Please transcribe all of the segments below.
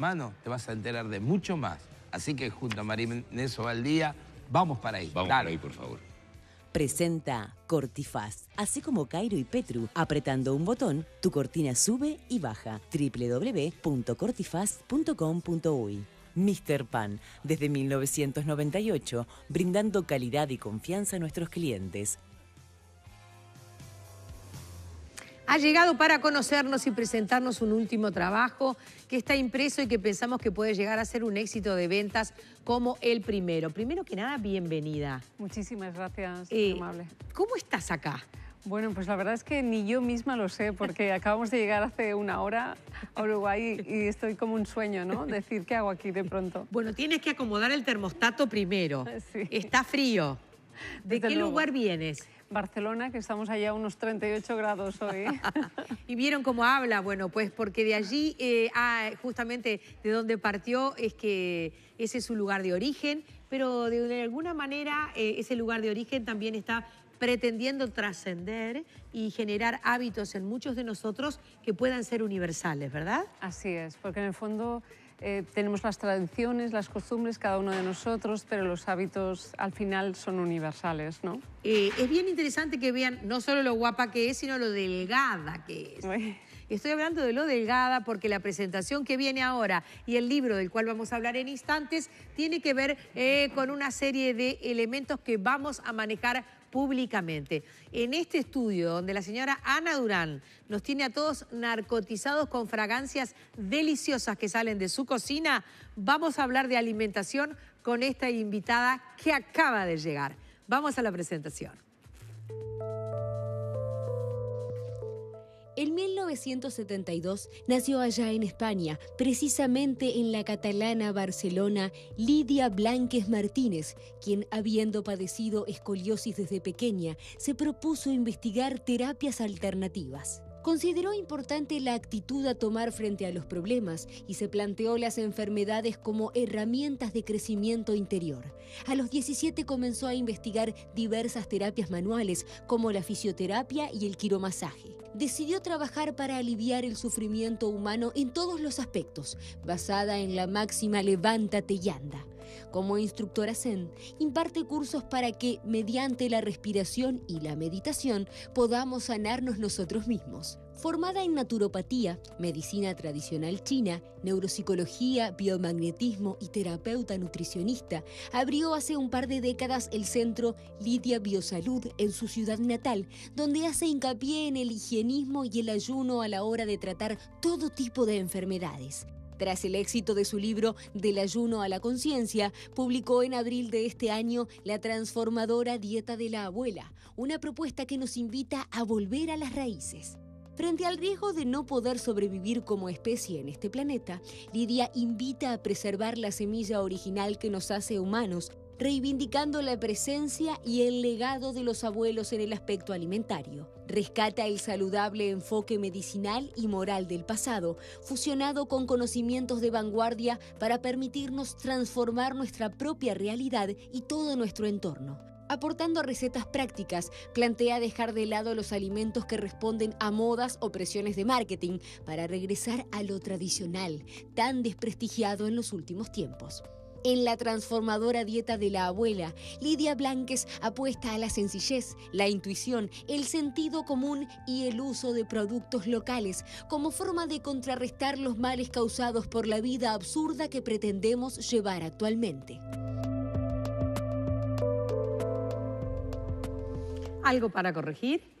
mano te vas a enterar de mucho más. Así que junto a Marinés Ovaldía, vamos para ahí. Vamos para ahí, por favor. Presenta Cortifaz. Así como Cairo y Petru, apretando un botón, tu cortina sube y baja. www.cortifaz.com.uy Mr. Pan, desde 1998, brindando calidad y confianza a nuestros clientes. ha llegado para conocernos y presentarnos un último trabajo que está impreso y que pensamos que puede llegar a ser un éxito de ventas como el primero. Primero que nada, bienvenida. Muchísimas gracias, eh, amable. ¿Cómo estás acá? Bueno, pues la verdad es que ni yo misma lo sé, porque acabamos de llegar hace una hora a Uruguay y estoy como un sueño, ¿no? Decir qué hago aquí de pronto. Bueno, tienes que acomodar el termostato primero. Sí. Está frío. ¿De qué lugar vienes? Barcelona, que estamos allá a unos 38 grados hoy. ¿Y vieron cómo habla? Bueno, pues porque de allí, eh, ah, justamente de donde partió, es que ese es su lugar de origen, pero de, alguna manera eh, ese lugar de origen también está pretendiendo trascender y generar hábitos en muchos de nosotros que puedan ser universales, ¿verdad? Así es, porque en el fondo eh, tenemos las tradiciones, las costumbres, cada uno de nosotros, pero los hábitos al final son universales, ¿no? Eh, es bien interesante que vean no solo lo guapa que es, sino lo delgada que es. Estoy hablando de lo delgada porque la presentación que viene ahora y el libro del cual vamos a hablar en instantes tiene que ver eh, con una serie de elementos que vamos a manejar públicamente. En este estudio, donde la señora Ana Durán nos tiene a todos narcotizados con fragancias deliciosas que salen de su cocina, vamos a hablar de alimentación con esta invitada que acaba de llegar. Vamos a la presentación. En 1972 nació allá en España, precisamente en la catalana Barcelona, Lidia Blanques Martínez, quien, habiendo padecido escoliosis desde pequeña, se propuso investigar terapias alternativas. Consideró importante la actitud a tomar frente a los problemas y se planteó las enfermedades como herramientas de crecimiento interior. A los 17 comenzó a investigar diversas terapias manuales como la fisioterapia y el quiromasaje. Decidió trabajar para aliviar el sufrimiento humano en todos los aspectos, basada en la máxima levántate y anda. Como instructora Zen, imparte cursos para que, mediante la respiración y la meditación, podamos sanarnos nosotros mismos. Formada en naturopatía, medicina tradicional china, neuropsicología, biomagnetismo y terapeuta nutricionista, abrió hace un par de décadas el centro Lidia Biosalud en su ciudad natal, donde hace hincapié en el higienismo y el ayuno a la hora de tratar todo tipo de enfermedades. Tras el éxito de su libro Del ayuno a la conciencia, publicó en abril de este año La transformadora dieta de la abuela, una propuesta que nos invita a volver a las raíces. Frente al riesgo de no poder sobrevivir como especie en este planeta, Lidia invita a preservar la semilla original que nos hace humanos reivindicando la presencia y el legado de los abuelos en el aspecto alimentario. Rescata el saludable enfoque medicinal y moral del pasado, fusionado con conocimientos de vanguardia para permitirnos transformar nuestra propia realidad y todo nuestro entorno aportando recetas prácticas, plantea dejar de lado los alimentos que responden a modas o presiones de marketing para regresar a lo tradicional, tan desprestigiado en los últimos tiempos. En la transformadora dieta de la abuela, Lidia Blanques apuesta a la sencillez, la intuición, el sentido común y el uso de productos locales como forma de contrarrestar los males causados por la vida absurda que pretendemos llevar actualmente. ¿Algo para corregir?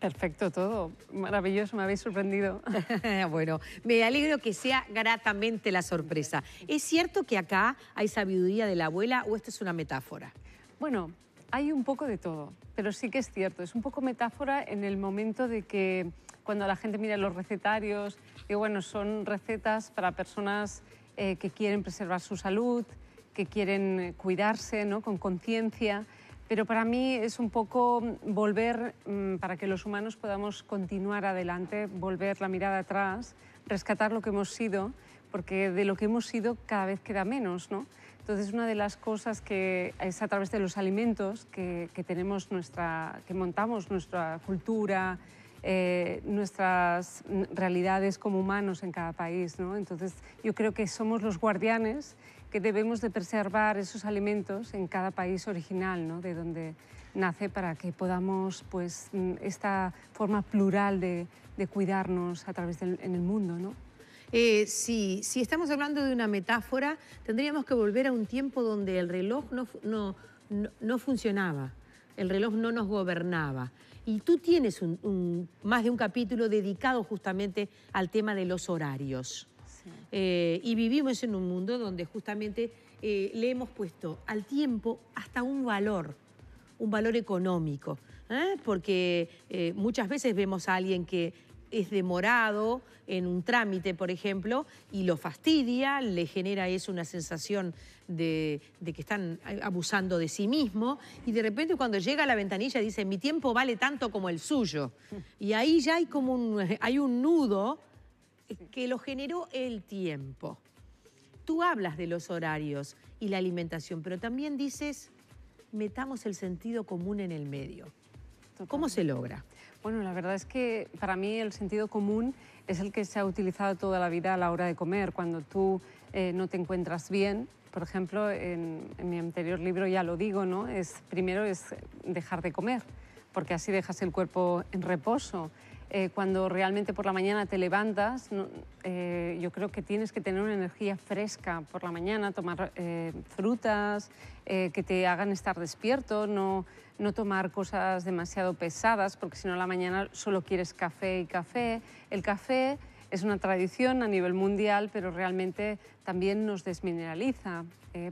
Perfecto todo, maravilloso, me habéis sorprendido. bueno, me alegro que sea gratamente la sorpresa. ¿Es cierto que acá hay sabiduría de la abuela o esto es una metáfora? Bueno, hay un poco de todo, pero sí que es cierto, es un poco metáfora en el momento de que cuando la gente mira los recetarios, que bueno, son recetas para personas eh, que quieren preservar su salud, que quieren eh, cuidarse ¿no? con conciencia pero para mí es un poco mm, volver, mm, para que los humanos podamos continuar adelante, volver la mirada atrás, rescatar lo que hemos sido, porque de lo que hemos sido cada vez queda menos, ¿no? Entonces, una de las cosas que es a través de los alimentos que, tenemos nuestra, que montamos nuestra cultura, eh, nuestras mm, realidades como humanos en cada país, ¿no? Entonces, yo creo que somos los guardianes que debemos de preservar esos alimentos en cada país original, ¿no? de donde nace, para que podamos, pues, mm, esta forma plural de, cuidarnos a través del en el mundo. ¿no? Eh, sí, si estamos hablando de una metáfora, tendríamos que volver a un tiempo donde el reloj no, no, no, funcionaba, el reloj no nos gobernaba. Y tú tienes un, más de un capítulo dedicado justamente al tema de los horarios. Eh, y vivimos en un mundo donde justamente eh, le hemos puesto al tiempo hasta un valor, un valor económico, ¿eh? porque muchas veces vemos a alguien que es demorado en un trámite, por ejemplo, y lo fastidia, le genera eso una sensación de, que están abusando de sí mismo, y de repente cuando llega a la ventanilla dice, mi tiempo vale tanto como el suyo. Y ahí ya hay como hay un nudo eh, que lo generó el tiempo. Tú hablas de los horarios y la alimentación, pero también dices, metamos el sentido común en el medio. ¿Cómo se logra? Bueno, la verdad es que para mí el sentido común es el que se ha utilizado toda la vida a la hora de comer. Cuando tú eh, no te encuentras bien, por ejemplo, en, en, mi anterior libro ya lo digo, ¿no? Es, primero es dejar de comer, porque así dejas el cuerpo en reposo. Eh, cuando realmente por la mañana te levantas, eh, yo creo que tienes que tener una energía fresca por la mañana, tomar eh, frutas que te hagan estar despierto, no, no tomar cosas demasiado pesadas, porque si no la mañana solo quieres café y café. El café es una tradición a nivel mundial, pero realmente también nos desmineraliza,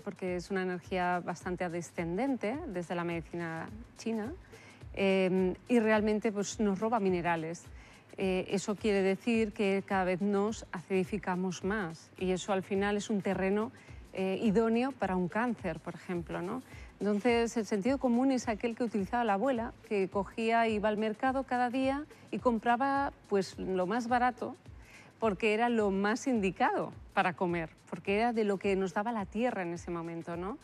porque es una energía bastante descendente desde la medicina china. Em, y realmente pues, nos roba minerales. Eh, eso quiere decir que cada vez nos acidificamos más y eso al final es un terreno eh, idóneo para un cáncer, por ejemplo. ¿no? Entonces, el sentido común es aquel que utilizaba la abuela, que cogía, iba al mercado cada día y compraba pues, lo más barato porque era lo más indicado para comer, porque era de lo que nos daba la tierra en ese momento, ¿no?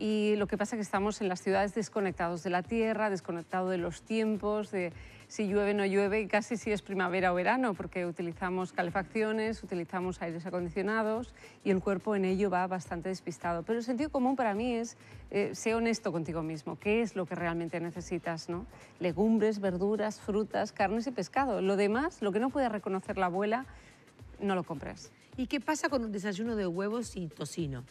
y lo que pasa es que estamos en las ciudades desconectados de la tierra, desconectados de los tiempos, de si llueve o no llueve y casi si es primavera o verano, porque utilizamos calefacciones, utilizamos aires acondicionados y el cuerpo en ello va bastante despistado. Pero el sentido común para mí es, eh, sé honesto contigo mismo, ¿qué es lo que realmente necesitas? Legumbres, verduras, frutas, carnes y pescado. Lo demás, lo que no puede reconocer la abuela, no lo compras. ¿Y qué pasa con un desayuno de huevos y tocino?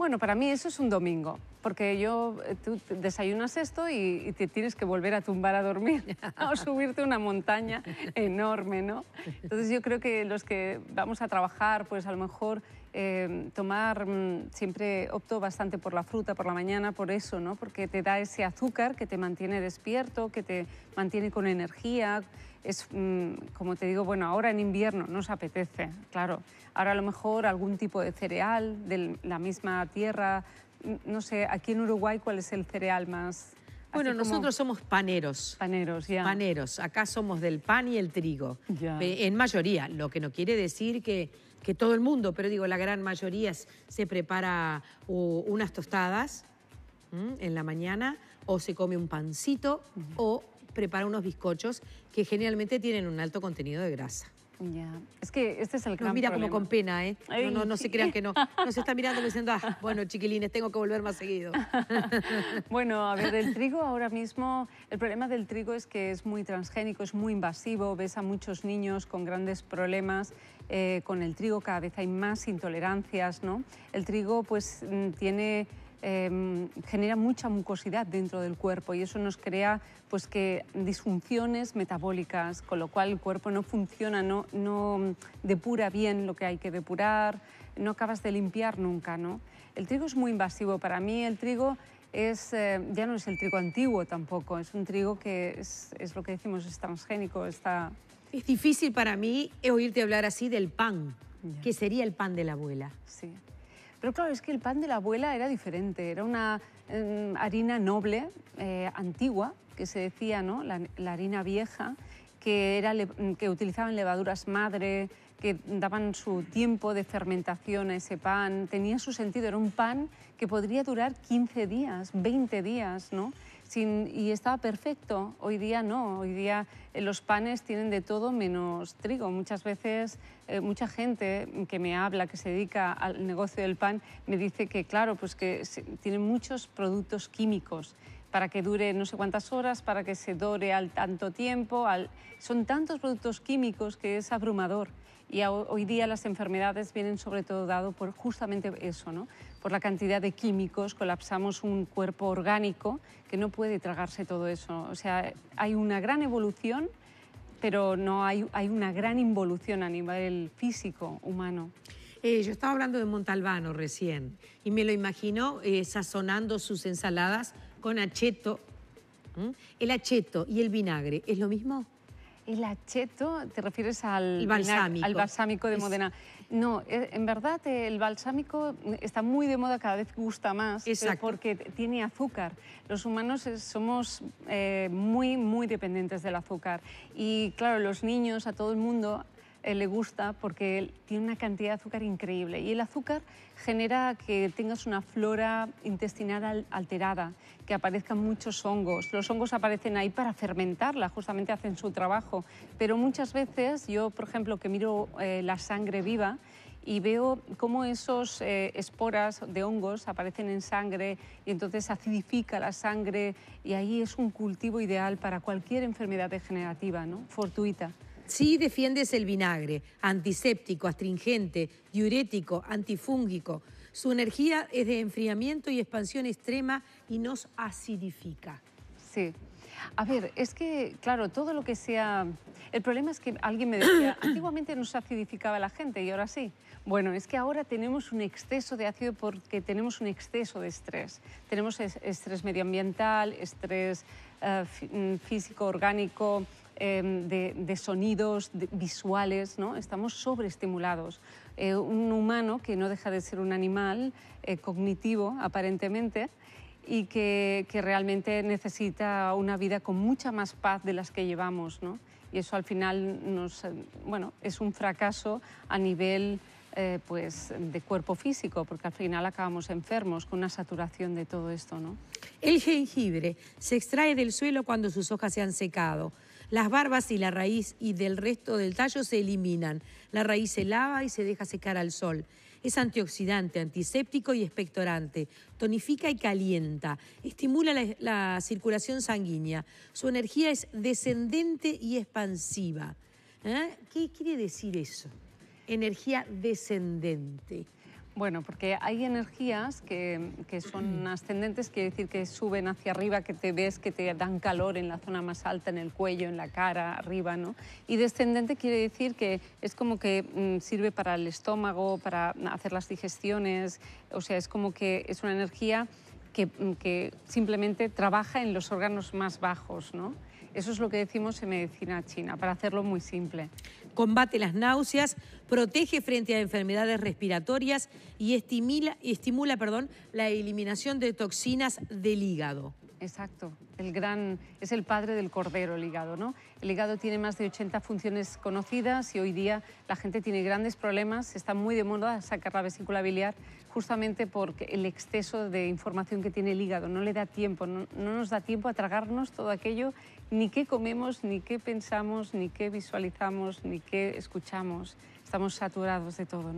Bueno, para mí eso es un domingo, porque yo, eh, tú desayunas esto y, y te tienes que volver a tumbar a dormir o subirte una montaña enorme, ¿no? Entonces yo creo que los que vamos a trabajar, pues a lo mejor eh, tomar, mm, siempre opto bastante por la fruta por la mañana, por eso, ¿no? Porque te da ese azúcar que te mantiene despierto, que te mantiene con energía. Es, mm, como te digo, bueno, ahora en invierno nos apetece, claro. Ahora a lo mejor algún tipo de cereal de la misma tierra. Mm, no sé, aquí en Uruguay, ¿cuál es el cereal más...? Bueno, nosotros somos paneros. Paneros, ya. Paneros. Acá somos del pan y el trigo. Eh, en mayoría, lo que no quiere decir que que todo el mundo, pero digo, la gran mayoría se prepara unas tostadas en la mañana, o se come un pancito, o prepara unos bizcochos que generalmente tienen un alto contenido de grasa. Ya, es que este es el Nos mira como con pena, ¿eh? no, se crean que no. Nos está mirando diciendo, ah, bueno, chiquilines, tengo que volver más seguido. bueno, a ver, el trigo ahora mismo, el problema del trigo es que es muy transgénico, es muy invasivo, ves a muchos niños con grandes problemas eh, con el trigo, cada vez hay más intolerancias, ¿no? El trigo pues mm, tiene Em, genera mucha mucosidad dentro del cuerpo y eso nos crea pues, que disfunciones metabólicas, con lo cual el cuerpo no funciona, no, no depura bien lo que hay que depurar, no acabas de limpiar nunca. ¿no? El trigo es muy invasivo. Para mí el trigo es, eh, ya no es el trigo antiguo tampoco, es un trigo que es, lo que decimos, es transgénico. Está... Es difícil para mí oírte hablar así del pan, que sería el pan de la abuela. Sí. Pero claro, es que el pan de la abuela era diferente, era una em, harina noble, eh, antigua, que se decía, ¿no? La, harina vieja, que, era, que utilizaban levaduras madre, que daban su tiempo de fermentación a ese pan, tenía su sentido, era un pan que podría durar 15 días, 20 días, ¿no? y estaba perfecto. Hoy día no, hoy día eh, los panes tienen de todo menos trigo. Muchas veces eh, mucha gente que me habla, que se dedica al negocio del pan, me dice que claro, pues que tienen muchos productos químicos para que dure no sé cuántas horas, para que se dore al tanto tiempo. Son tantos productos químicos que es abrumador. Y hoy día las enfermedades vienen sobre todo dado por justamente eso, ¿no? por la cantidad de químicos, colapsamos un cuerpo orgánico que no puede tragarse todo eso. O sea, hay una gran evolución, pero no hay, hay una gran involución a nivel físico, humano. Eh, yo estaba hablando de Montalbano recién y me lo imagino eh, sazonando sus ensaladas con acheto. ¿El acheto y el vinagre es lo mismo? El acheto, ¿te refieres al, balsámico. de Modena? No, eh, en verdad eh, el balsámico está muy de moda, cada vez gusta más, eh, porque tiene azúcar. Los humanos somos muy, muy dependientes del azúcar. Y claro, los niños, a todo el mundo, eh, le gusta porque tiene una cantidad de azúcar increíble. Y el azúcar genera que tengas una flora intestinal alterada, que aparezcan muchos hongos. Los hongos aparecen ahí para fermentarla, justamente hacen su trabajo. Pero muchas veces, yo por ejemplo que miro eh, la sangre viva, y veo cómo esos eh, esporas de hongos aparecen en sangre y entonces acidifica la sangre y ahí es un cultivo ideal para cualquier enfermedad degenerativa, Fortuita. Sí defiendes el vinagre, antiséptico, astringente, diurético, antifúngico. Su energía es de enfriamiento y expansión extrema y nos acidifica. Sí. A ver, es que, claro, todo lo que sea... El problema es que alguien me decía, antiguamente nos acidificaba la gente y ahora sí. Bueno, es que ahora tenemos un exceso de ácido porque tenemos un exceso de estrés. Tenemos estrés medioambiental, estrés eh, mm, físico, orgánico, Em, de, sonidos visuales, ¿no? estamos sobreestimulados. Eh, un humano que no deja de ser un animal eh, cognitivo, aparentemente, y que, realmente necesita una vida con mucha más paz de las que llevamos. ¿no? Y eso al final nos, em, bueno, es un fracaso a nivel eh, pues, de cuerpo físico, porque al final acabamos enfermos con una saturación de todo esto. ¿no? El jengibre se extrae del suelo cuando sus hojas se han secado. Las barbas y la raíz y del resto del tallo se eliminan. La raíz se lava y se deja secar al sol. Es antioxidante, antiséptico y expectorante. Tonifica y calienta. Estimula la, circulación sanguínea. Su energía es descendente y expansiva. ¿Eh? ¿Qué quiere decir eso? Energía descendente. Bueno, porque hay energías que, son ascendentes, quiere decir que suben hacia arriba, que te ves, que te dan calor en la zona más alta, en el cuello, en la cara, arriba, ¿no? Y descendente quiere decir que es como que mm, sirve para el estómago, para hacer las digestiones, o sea, es como que es una energía que, mm, que simplemente trabaja en los órganos más bajos, ¿no? Eso es lo que decimos en medicina china, para hacerlo muy simple combate las náuseas, protege frente a enfermedades respiratorias y estimula, estimula perdón, la eliminación de toxinas del hígado. Exacto. El gran, es el padre del cordero, el hígado, ¿no? El hígado tiene más de 80 funciones conocidas y hoy día la gente tiene grandes problemas. Está muy de moda sacar la vesícula biliar justamente porque el exceso de información que tiene el hígado no le da tiempo, no, nos da tiempo a tragarnos todo aquello, ni qué comemos, ni qué pensamos, ni qué visualizamos, ni qué escuchamos. Estamos saturados de todo,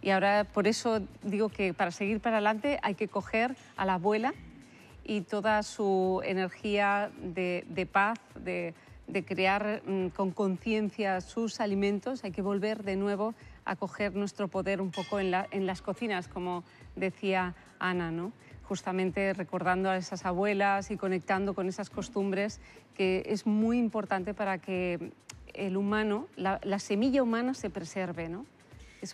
Y ahora por eso digo que para seguir para adelante hay que coger a la abuela y toda su energía de, paz, de, crear mm, con conciencia sus alimentos. Hay que volver de nuevo a coger nuestro poder un poco en, las cocinas, como decía Ana, ¿no? justamente recordando a esas abuelas y conectando con esas costumbres que es muy importante para que el humano, la, semilla humana se preserve. ¿no?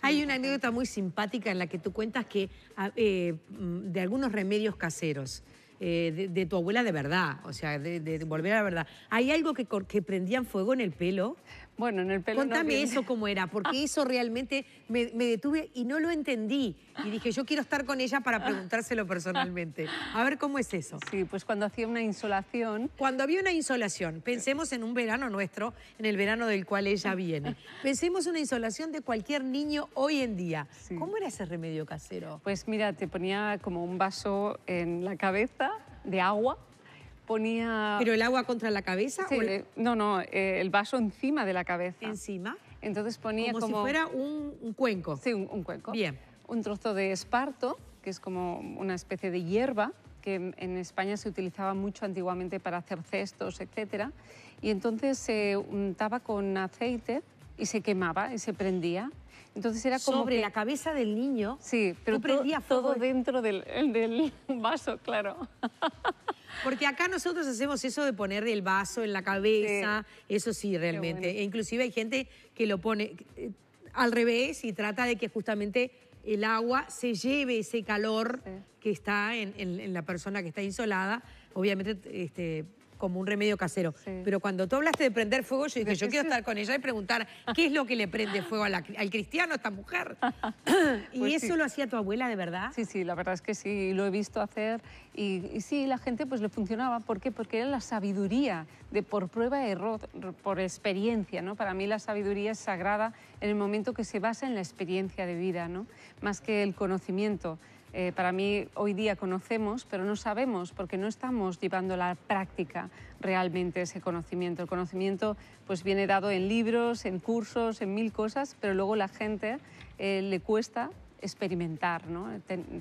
Hay una anécdota muy simpática en la que tú cuentas que ah, eh, mm, de algunos remedios caseros. Eh, de, tu abuela de verdad, o sea, de, volver a la verdad. ¿Hay algo que, que prendían fuego en el pelo? Bueno, en el pelo Contame eso cómo era, porque ah. eso realmente me, detuve y no lo entendí. Y dije, yo quiero estar con ella para ah. preguntárselo personalmente. A ver cómo es eso. Sí, pues cuando hacía una insolación. Cuando había una insolación, pensemos en un verano nuestro, en el verano del cual ella viene. Pensemos una insolación de cualquier niño hoy en día. ¿Cómo era ese remedio casero? Pues mira, te ponía como un vaso en la cabeza de agua ponía... ¿Pero el agua contra la cabeza? Eh, no, no, eh, el vaso encima de la cabeza. ¿Encima? Entonces ponía como... Como si fuera un, cuenco. Sí, un, cuenco. Bien. Un trozo de esparto, que es como una especie de hierba que en, España se utilizaba mucho antiguamente para hacer cestos, etc. Y entonces se untaba con aceite y se quemaba y se prendía. Entonces era como sobre la cabeza del niño. Sí, pero todo, dentro del vaso, claro. Porque acá nosotros hacemos eso de poner el vaso en la cabeza, eso sí, realmente. E inclusive hay gente que lo pone eh, al revés y trata de que justamente el agua se lleve ese calor que está en, la persona que está insolada. Obviamente, este, como un remedio casero. Pero cuando tú hablaste de prender fuego, yo dije, yo quiero estar con ella y preguntar, ¿qué es lo que le prende fuego al cristiano, a esta mujer? ¿Y pues eso lo hacía tu abuela de verdad? Sí, sí, la verdad es que sí, lo he visto hacer. Y, sí, la gente pues le funcionaba. ¿Por qué? Porque era la sabiduría de por prueba y error, por experiencia, ¿no? Para mí la sabiduría es sagrada en el momento que se basa en la experiencia de vida, ¿no? Más que el conocimiento. Eh, para mí hoy día conocemos, pero no sabemos porque no estamos llevando a la práctica realmente ese conocimiento. El conocimiento pues viene dado en libros, en cursos, en mil cosas, pero luego la gente eh, le cuesta experimentar,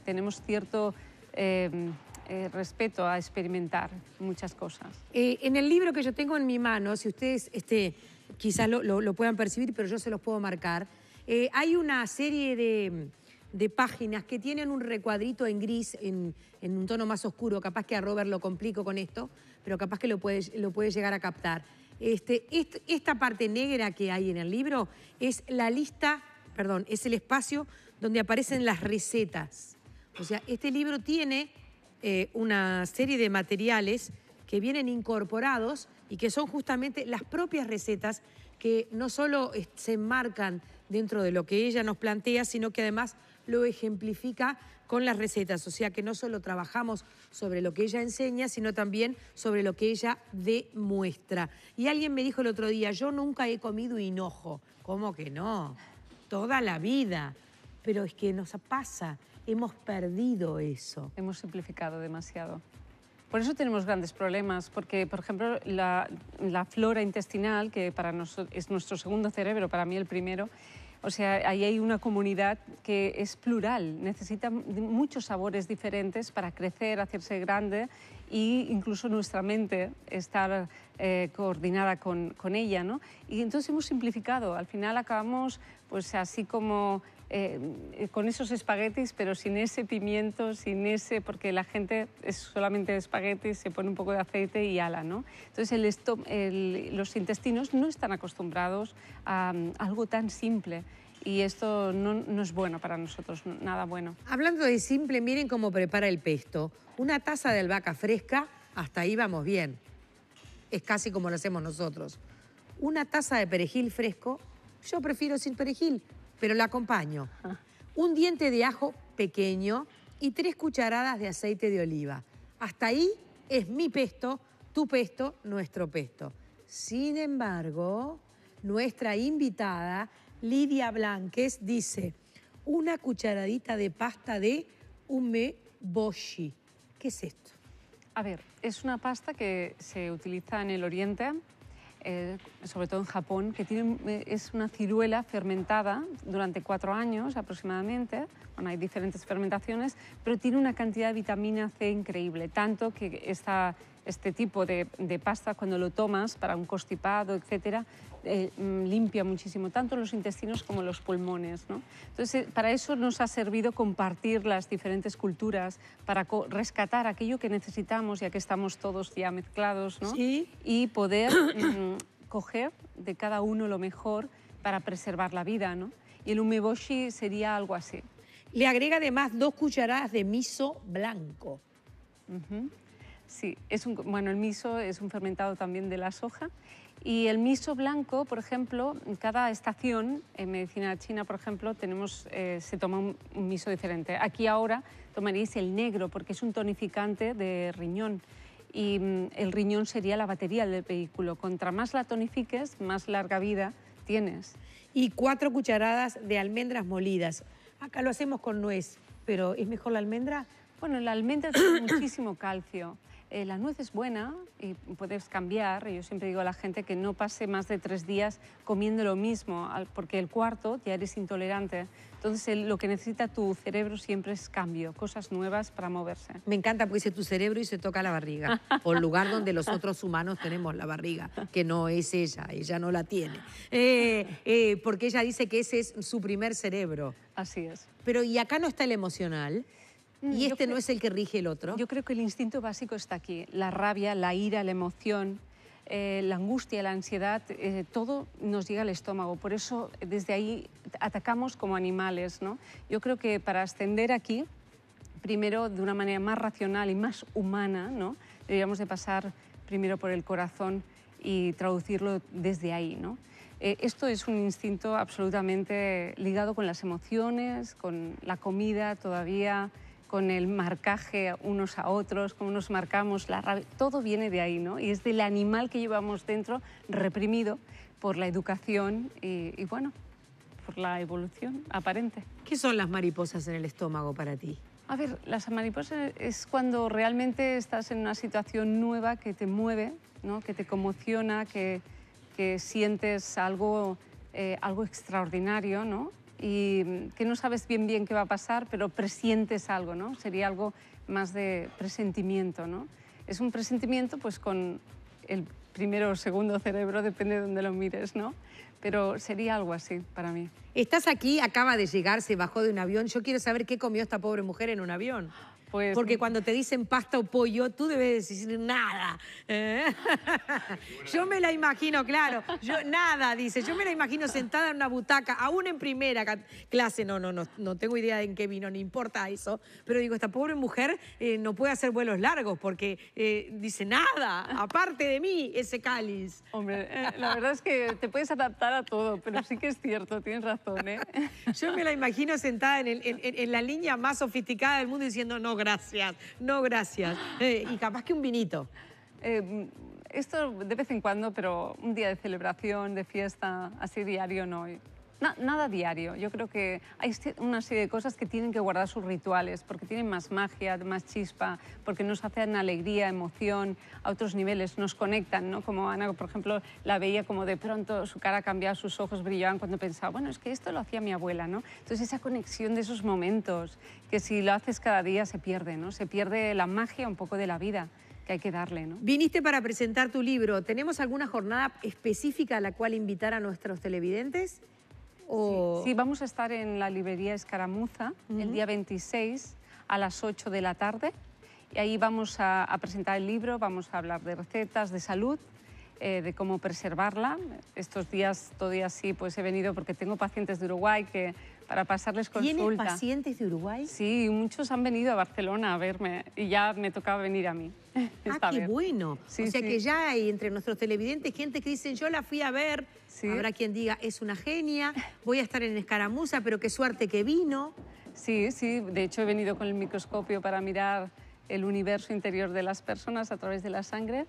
tenemos cierto em, eh, respeto a experimentar muchas cosas. en el libro que yo tengo en mi mano, si ustedes este, quizás lo, lo puedan percibir, pero yo se los puedo marcar, hay una serie de de páginas que tienen un recuadrito en gris, en, un tono más oscuro. Capaz que a Robert lo complico con esto, pero capaz que lo puede, lo llegar a captar. Este, esta parte negra que hay en el libro es la lista, perdón, es el espacio donde aparecen las recetas. O sea, este libro tiene eh, una serie de materiales que vienen incorporados y que son justamente las propias recetas que no solo eh, se enmarcan dentro de lo que ella nos plantea, sino que además lo ejemplifica con las recetas, o sea que no solo trabajamos sobre lo que ella enseña, sino también sobre lo que ella demuestra. Y alguien me dijo el otro día, yo nunca he comido hinojo. ¿Cómo que no? Toda la vida. Pero es que nos pasa, hemos perdido eso. Hemos simplificado demasiado. Por eso tenemos grandes problemas, porque, por ejemplo, la, flora intestinal, que para nosotros es nuestro segundo cerebro, para mí el primero, o sea, ahí hay una comunidad que es plural, necesita muchos sabores diferentes para crecer, hacerse grande e incluso nuestra mente estar eh, coordinada con, ella. ¿no? Y entonces hemos simplificado, al final acabamos pues así como eh, con esos espaguetis, pero sin ese pimiento, sin ese, porque la gente es solamente espaguetis, se pone un poco de aceite y ala, ¿no? Entonces los intestinos no están acostumbrados a, algo tan simple y esto no, no, es bueno para nosotros, nada bueno. Hablando de simple, miren cómo prepara el pesto. Una taza de albahaca fresca, hasta ahí vamos bien. Es casi como lo hacemos nosotros. Una taza de perejil fresco, yo prefiero sin perejil, pero la acompaño. Un diente de ajo pequeño y tres cucharadas de aceite de oliva. Hasta ahí es mi pesto, tu pesto, nuestro pesto. Sin embargo, nuestra invitada, Lidia Blanques, dice una cucharadita de pasta de umeboshi. ¿Qué es esto? A ver, es una pasta que se utiliza en el oriente eh, sobre todo en Japón, que eh, es una ciruela fermentada durante cuatro años aproximadamente. Bueno, hay diferentes fermentaciones, pero tiene una cantidad de vitamina C increíble, tanto que esta este tipo de, de pasta cuando lo tomas para un constipado, etcétera, eh, mm, limpia muchísimo, tanto los intestinos como los pulmones. ¿no? Entonces, para eso nos ha servido compartir las diferentes culturas, para rescatar aquello que necesitamos, ya que estamos todos ya mezclados, ¿no? y poder mm, coger de cada uno lo mejor para preservar la vida. ¿no? Y el umeboshi sería algo así. Le agrega además dos cucharadas de miso blanco. Sí, es un, bueno, el miso es un fermentado también de la soja y el miso blanco, por ejemplo, en cada estación en medicina china, por ejemplo, tenemos, eh, se toma un, miso diferente. Aquí ahora tomaréis el negro porque es un tonificante de riñón y mm, el riñón sería la batería del vehículo. Contra más la tonifiques, más larga vida tienes. Y cuatro cucharadas de almendras molidas. Acá lo hacemos con nuez, pero ¿es mejor la almendra? Bueno, la almendra tiene muchísimo calcio. Eh, la nuez es buena y puedes cambiar. Yo siempre digo a la gente que no pase más de tres días comiendo lo mismo, porque el cuarto ya eres intolerante. Entonces lo que necesita tu cerebro siempre es cambio, cosas nuevas para moverse. Me encanta porque es tu cerebro y se toca la barriga, o el lugar donde los otros humanos tenemos la barriga, que no es ella, ella no la tiene. Eh, eh, porque ella dice que ese es su primer cerebro. Así es. Pero y acá no está el emocional. Mm, y este no es el que rige el otro. Yo creo que el instinto básico está aquí. La rabia, la ira, la emoción, eh, la angustia, la ansiedad, eh, todo nos llega al estómago. Por eso desde ahí atacamos como animales. ¿no? Yo creo que para ascender aquí, primero de una manera más racional y más humana, ¿no? deberíamos de pasar primero por el corazón y traducirlo desde ahí. Eh, esto es un instinto absolutamente ligado con las emociones, con la comida todavía con el marcaje unos a otros, cómo nos marcamos, la todo viene de ahí, ¿no? Y es del animal que llevamos dentro reprimido por la educación y, bueno, por la evolución aparente. ¿Qué son las mariposas en el estómago para ti? A ver, las mariposas es cuando realmente estás en una situación nueva que te mueve, ¿no? que te conmociona, que, que sientes algo, eh, algo extraordinario, ¿no? y mm, que no sabes bien bien qué va a pasar, pero presientes algo, ¿no? Sería algo más de presentimiento, ¿no? Es un presentimiento pues con el primero o segundo cerebro, depende de dónde lo mires, ¿no? Pero sería algo así para mí. Estás aquí, acaba de llegar, se bajó de un avión. Yo quiero saber qué comió esta pobre mujer en un avión. Pues porque mm. cuando te dicen pasta o pollo, tú debes decir nada. ¿eh? Yo me la imagino, claro. Yo, nada, dice. Yo me la imagino sentada en una butaca, aún en primera clase. No, no, no, no tengo idea de en qué vino, no importa eso. Pero digo, esta pobre mujer eh, no puede hacer vuelos largos porque eh, dice nada, aparte de mí, ese cáliz. Hombre, la verdad es que te puedes adaptar a todo, pero sí que es cierto, tienes razón. Yo me la imagino sentada en la línea más sofisticada del mundo diciendo, no, gracias, no, gracias. Eh, y capaz que un vinito. Eh, esto de vez en cuando, pero un día de celebración, de fiesta, así diario no nada diario. Yo creo que hay una serie de cosas que tienen que guardar sus rituales, porque tienen más magia, más chispa, porque nos hacen alegría, emoción, a otros niveles, nos conectan, ¿no? Como Ana, por ejemplo, la veía como de pronto su cara cambiaba, sus ojos brillaban cuando pensaba, bueno, es que esto lo hacía mi abuela, ¿no? Entonces esa conexión de esos momentos, que si lo haces cada día se pierde, ¿no? Se pierde la magia un poco de la vida que hay que darle. ¿no? Viniste para presentar tu libro. ¿Tenemos alguna jornada específica a la cual invitar a nuestros televidentes? Sí, vamos a estar en la librería Escaramuza el día 26 a las 8 de la tarde. Y ahí vamos a, presentar el libro, vamos a hablar de recetas, de salud, eh, de cómo preservarla. Estos días, todavía día sí, pues he venido porque tengo pacientes de Uruguay que para pasarles consulta. ¿Tienes pacientes de Uruguay? Sí, muchos han venido a Barcelona a verme y ya me tocaba venir a mí. Ah, qué bueno. o sea que ya hay entre nuestros televidentes gente que dicen, yo la fui a ver Habrá quien diga, es una genia, voy a estar en escaramuza, pero qué suerte que vino. Sí, sí, de hecho he venido con el microscopio para mirar el universo interior de las personas a través de la sangre.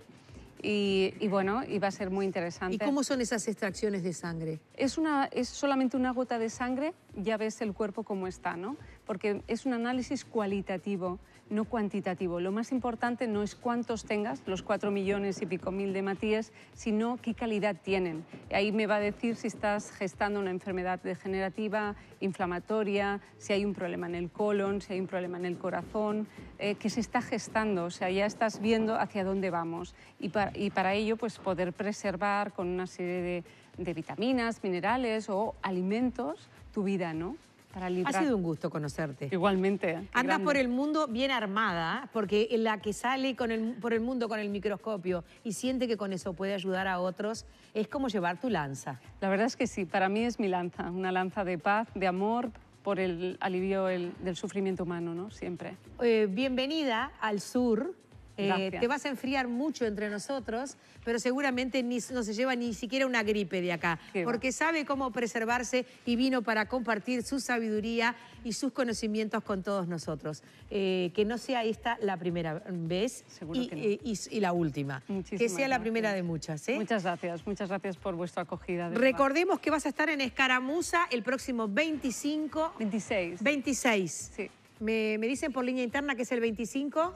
Y, bueno, y va a ser muy interesante. ¿Y cómo son esas extracciones de sangre? Es, una, es solamente una gota de sangre, ya ves el cuerpo como está, ¿no? Porque es un análisis cualitativo no cuantitativo. Lo más importante no es cuántos tengas, los cuatro millones y pico mil de Matías, sino qué calidad tienen. Ahí me va a decir si estás gestando una enfermedad degenerativa, inflamatoria, si hay un problema en el colon, si hay un problema en el corazón, eh, que se está gestando. O sea, ya estás viendo hacia dónde vamos. Y para, ello, pues poder preservar con una serie de, de vitaminas, minerales o alimentos tu vida, ¿no? Ha sido un gusto conocerte. Igualmente. Eh. Andas por el mundo bien armada, porque la que sale con por el mundo con el microscopio y siente que con eso puede ayudar a otros, es como llevar tu lanza. La verdad es que sí, para mí es mi lanza, una lanza de paz, de amor, por el alivio del sufrimiento humano, ¿no? Siempre. Eh, bienvenida al sur eh, te vas a enfriar mucho entre nosotros, pero seguramente no se lleva ni siquiera una gripe de acá, porque sabe cómo preservarse y vino para compartir su sabiduría y sus conocimientos con todos nosotros. Eh, que no sea esta la primera vez eh, y, la última. que sea la primera de muchas. Muchas gracias, muchas gracias por vuestra acogida. Recordemos que vas a estar en Escaramuza el próximo 25... 26. 26. Me, me dicen por línea interna que es el 25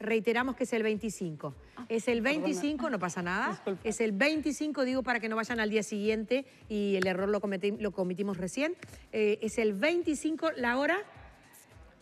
reiteramos que es el 25. Ah, es el 25, no pasa nada. Es el 25, digo, para que no vayan al día siguiente y el error lo, lo cometimos recién. Eh, es el 25, la hora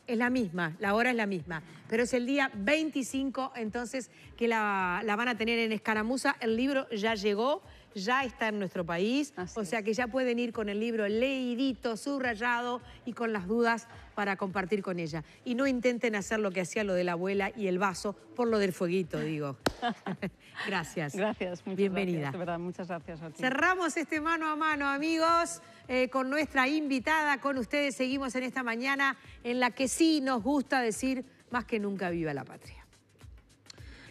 es la misma, la hora es la misma, pero es el día 25 entonces que la, la, van a tener en Escaramuza. El libro ya llegó, ya está en nuestro país. o sea que ya pueden ir con el libro leidito, subrayado y con las dudas para compartir con ella. Y no intenten hacer lo que hacía lo de la abuela y el vaso por lo del fueguito, digo. gracias. Gracias, muchas Bienvenida. muchas gracias a ti. Cerramos este mano a mano, amigos. Eh, con nuestra invitada, con ustedes seguimos en esta mañana en la que sí nos gusta decir más que nunca viva la patria.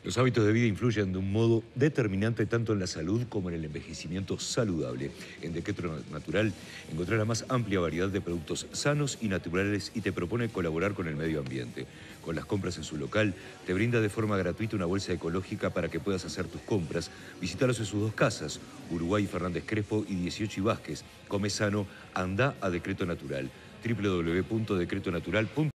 Los hábitos de vida influyen de un modo determinante tanto en la salud como en el envejecimiento saludable. En Decreto Natural encontrarás la más amplia variedad de productos sanos y naturales y te propone colaborar con el medio ambiente. Con las compras en su local, te brinda de forma gratuita una bolsa ecológica para que puedas hacer tus compras. Visítalos en sus dos casas, Uruguay Fernández Crespo y 18 y Vázquez. Come sano, anda a Decreto Natural. www.decretonatural.com